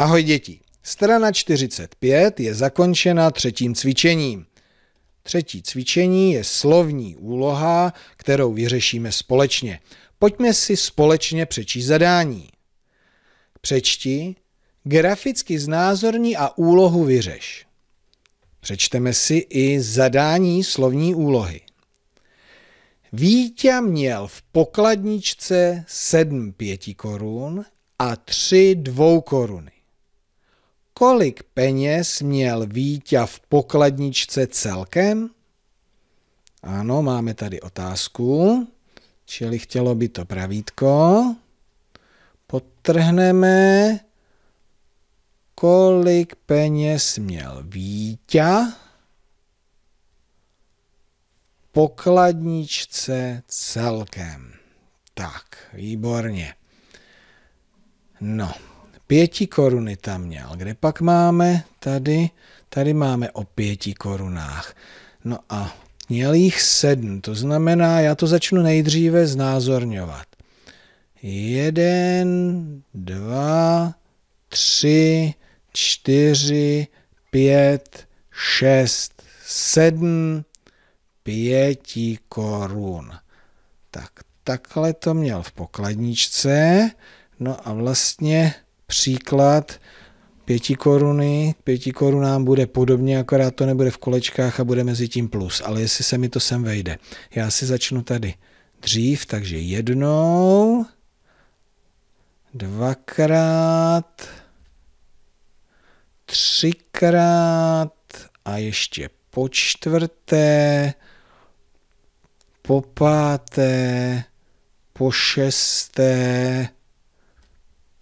Ahoj děti. Strana 45 je zakončena třetím cvičením. Třetí cvičení je slovní úloha, kterou vyřešíme společně. Pojďme si společně přečíst zadání. Přečti, graficky znázorní a úlohu vyřeš. Přečteme si i zadání slovní úlohy. Vítě měl v pokladničce sedm pěti korun a tři dvou koruny kolik peněz měl Víťa v pokladničce celkem? Ano, máme tady otázku, čili chtělo by to pravítko. Potrhneme, kolik peněz měl Víťa pokladničce celkem. Tak, výborně. No, pěti koruny tam měl. Kde pak máme tady? Tady máme o pěti korunách. No a měl jich sedm, to znamená, já to začnu nejdříve znázorňovat. Jeden, dva, tři, čtyři, pět, šest, sedm, pěti korun. Tak takhle to měl v pokladničce. No a vlastně příklad pěti koruny, pěti korunám bude podobně, akorát to nebude v kolečkách a bude mezi tím plus. Ale jestli se mi to sem vejde, já si začnu tady dřív, takže jednou, dvakrát, třikrát a ještě po čtvrté, po páté, po šesté,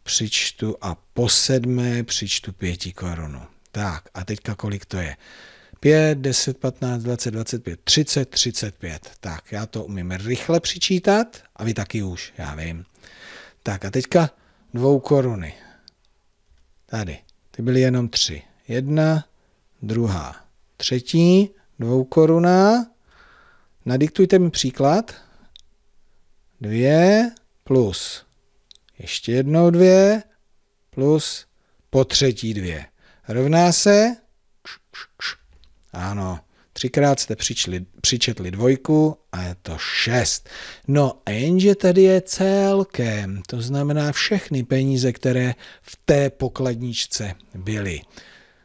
přičtu a po sedmé přičtu pěti korunu. Tak a teďka kolik to je? 5, 10, 15, 20, 25, 30, 35. Tak, já to umím rychle přičítat a vy taky už, já vím. Tak a teďka dvou koruny. Tady, ty byly jenom tři. Jedna, druhá, třetí, dvou koruna. Nadiktujte mi příklad. Dvě plus ještě jednou dvě plus po třetí dvě. Rovná se? Ano, třikrát jste přičli, přičetli dvojku a je to šest. No a jenže tady je celkem, to znamená všechny peníze, které v té pokladničce byly.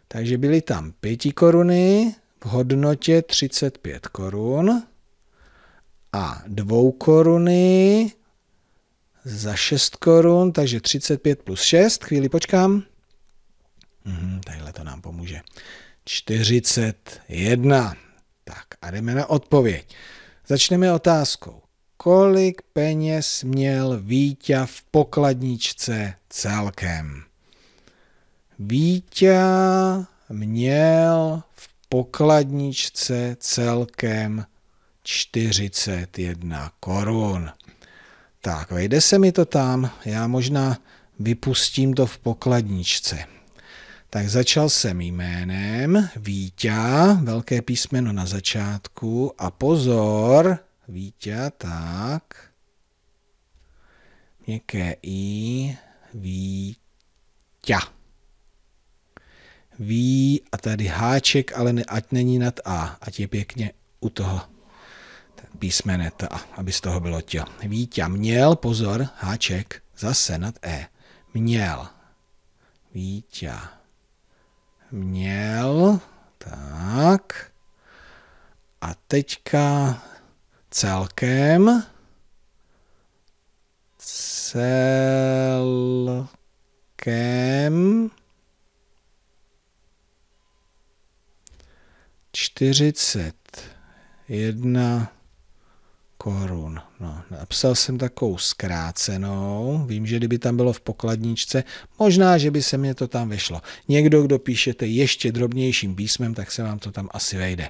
Takže byly tam pěti koruny v hodnotě 35 korun a dvou koruny za 6 korun, takže 35 plus 6, chvíli počkám. Mhm, tadyhle to nám pomůže. 41. Tak a jdeme na odpověď. Začneme otázkou. Kolik peněz měl Vítě v pokladničce celkem? Vítě měl v pokladničce celkem 41 korun. Tak, vejde se mi to tam, já možná vypustím to v pokladničce. Tak začal jsem jménem Vítě, velké písmeno na začátku a pozor, Vítě, tak, měkké I, Vítě. Ví a tady háček, ale ne, ať není nad A, ať je pěkně u toho písmene T, aby z toho bylo tě. Vítě měl, pozor, háček, zase nad E. Měl. Vítě. Měl. Tak. A teďka celkem celkem 41 korun. No, napsal jsem takovou zkrácenou. Vím, že kdyby tam bylo v pokladničce, možná, že by se mě to tam vyšlo. Někdo, kdo píšete ještě drobnějším písmem, tak se vám to tam asi vejde.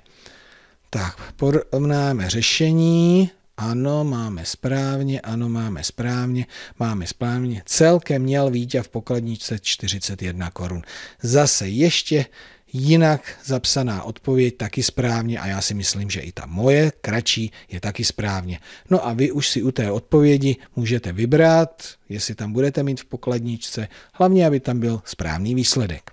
Tak, porovnáme řešení. Ano, máme správně, ano, máme správně, máme správně. Celkem měl Vítě v pokladničce 41 korun. Zase ještě jinak zapsaná odpověď taky správně a já si myslím, že i ta moje kratší je taky správně. No a vy už si u té odpovědi můžete vybrat, jestli tam budete mít v pokladničce, hlavně aby tam byl správný výsledek.